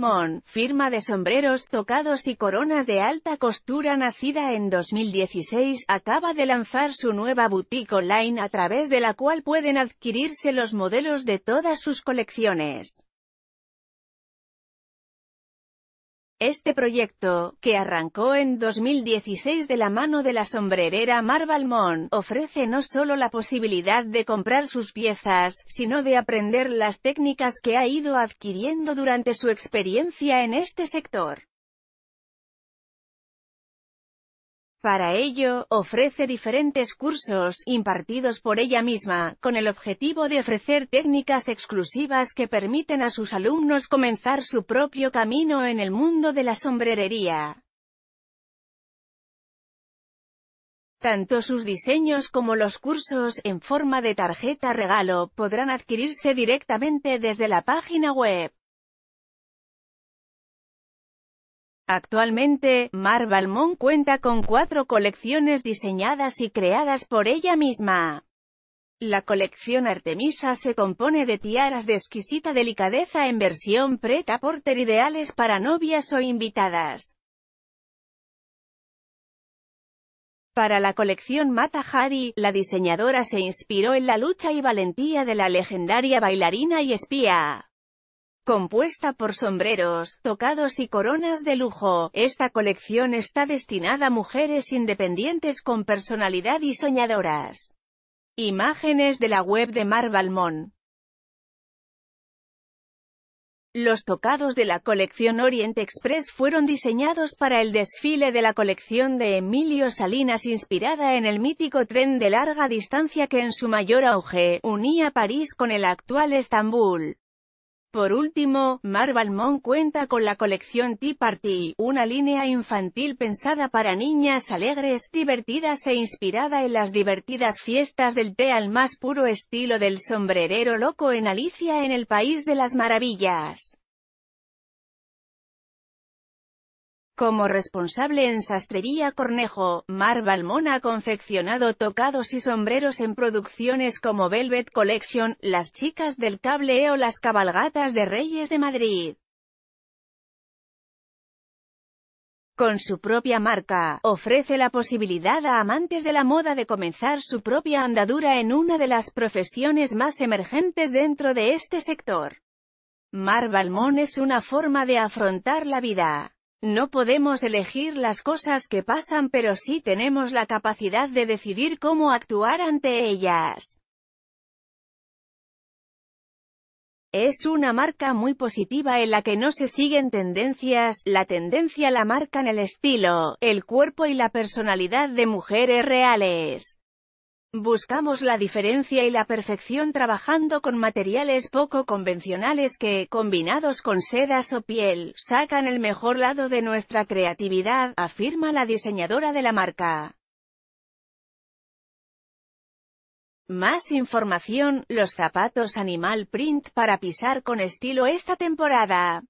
Mar firma de sombreros tocados y coronas de alta costura nacida en 2016, acaba de lanzar su nueva boutique online a través de la cual pueden adquirirse los modelos de todas sus colecciones. Este proyecto, que arrancó en 2016 de la mano de la sombrerera Mar ofrece no solo la posibilidad de comprar sus piezas, sino de aprender las técnicas que ha ido adquiriendo durante su experiencia en este sector. Para ello, ofrece diferentes cursos, impartidos por ella misma, con el objetivo de ofrecer técnicas exclusivas que permiten a sus alumnos comenzar su propio camino en el mundo de la sombrerería. Tanto sus diseños como los cursos, en forma de tarjeta regalo, podrán adquirirse directamente desde la página web. Actualmente, Mar Balmón cuenta con cuatro colecciones diseñadas y creadas por ella misma. La colección Artemisa se compone de tiaras de exquisita delicadeza en versión preta porter ideales para novias o invitadas. Para la colección Mata Hari, la diseñadora se inspiró en la lucha y valentía de la legendaria bailarina y espía, Compuesta por sombreros, tocados y coronas de lujo, esta colección está destinada a mujeres independientes con personalidad y soñadoras. Imágenes de la web de Mar Balmón. Los tocados de la colección Orient Express fueron diseñados para el desfile de la colección de Emilio Salinas inspirada en el mítico tren de larga distancia que en su mayor auge, unía París con el actual Estambul. Por último, Marvel Mon cuenta con la colección Tea Party, una línea infantil pensada para niñas alegres, divertidas e inspirada en las divertidas fiestas del té al más puro estilo del sombrerero loco en Alicia en el País de las Maravillas. Como responsable en Sastrería Cornejo, Mar Balmón ha confeccionado tocados y sombreros en producciones como Velvet Collection, Las Chicas del Cable o Las Cabalgatas de Reyes de Madrid. Con su propia marca, ofrece la posibilidad a amantes de la moda de comenzar su propia andadura en una de las profesiones más emergentes dentro de este sector. Mar Balmón es una forma de afrontar la vida. No podemos elegir las cosas que pasan pero sí tenemos la capacidad de decidir cómo actuar ante ellas. Es una marca muy positiva en la que no se siguen tendencias, la tendencia la marcan el estilo, el cuerpo y la personalidad de mujeres reales. Buscamos la diferencia y la perfección trabajando con materiales poco convencionales que, combinados con sedas o piel, sacan el mejor lado de nuestra creatividad, afirma la diseñadora de la marca. Más información, los zapatos animal print para pisar con estilo esta temporada.